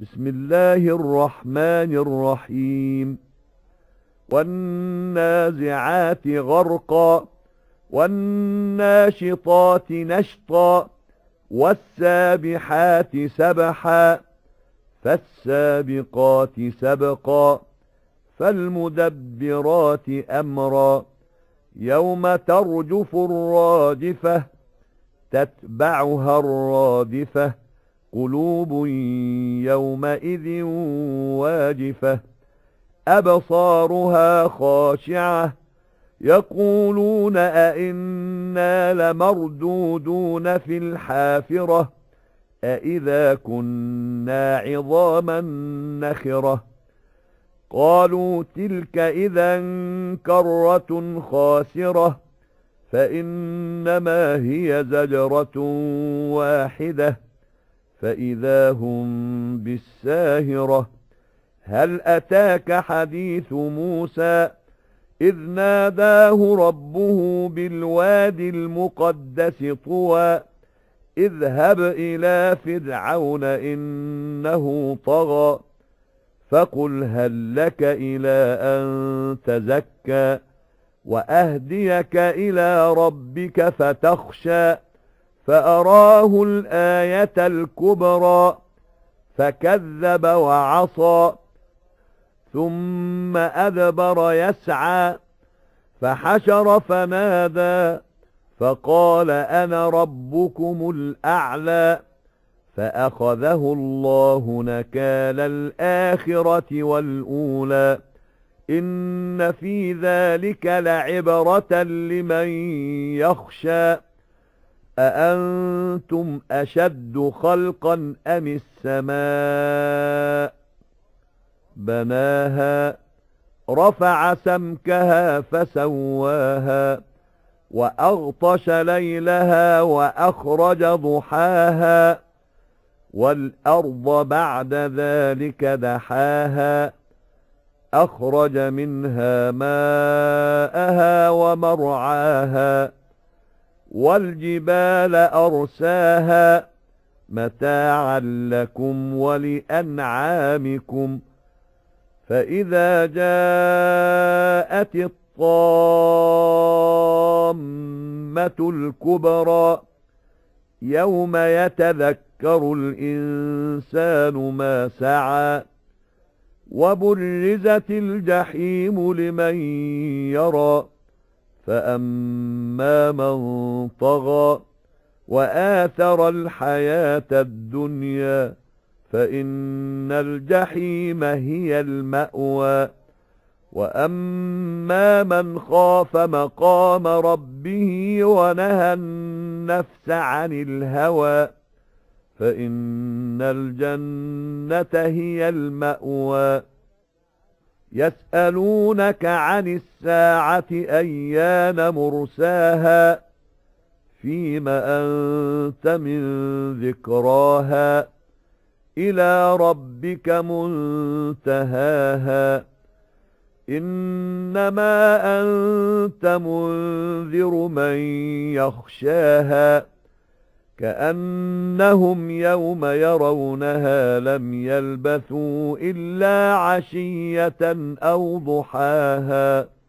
بسم الله الرحمن الرحيم والنازعات غرقا والناشطات نشطا والسابحات سبحا فالسابقات سبقا فالمدبرات أمرا يوم ترجف الرادفة تتبعها الرادفة قلوب يومئذ واجفة أبصارها خاشعة يقولون أئنا لمردودون في الحافرة أئذا كنا عظاما نخرة قالوا تلك إذا كرة خاسرة فإنما هي زجرة واحدة فإذا هم بالساهرة هل أتاك حديث موسى إذ ناداه ربه بالوادي المقدس طوى اذهب إلى فرعون إنه طغى فقل هل لك إلى أن تزكى وأهديك إلى ربك فتخشى فأراه الآية الكبرى فكذب وعصى ثم أذبر يسعى فحشر فنادى فقال أنا ربكم الأعلى فأخذه الله نكال الآخرة والأولى إن في ذلك لعبرة لمن يخشى أأنتم أشد خلقا أم السماء بناها رفع سمكها فسواها وأغطش ليلها وأخرج ضحاها والأرض بعد ذلك دحاها أخرج منها ماءها ومرعاها والجبال أرساها متاعا لكم ولأنعامكم فإذا جاءت الطامة الكبرى يوم يتذكر الإنسان ما سعى وبرزت الجحيم لمن يرى فأما من طغى وآثر الحياة الدنيا فإن الجحيم هي المأوى وأما من خاف مقام ربه ونهى النفس عن الهوى فإن الجنة هي المأوى يسألونك عن الساعة أيان مرساها فيما أنت من ذكراها إلى ربك منتهاها إنما أنت منذر من يخشاها كأنهم يوم يرونها لم يلبثوا إلا عشية أو ضحاها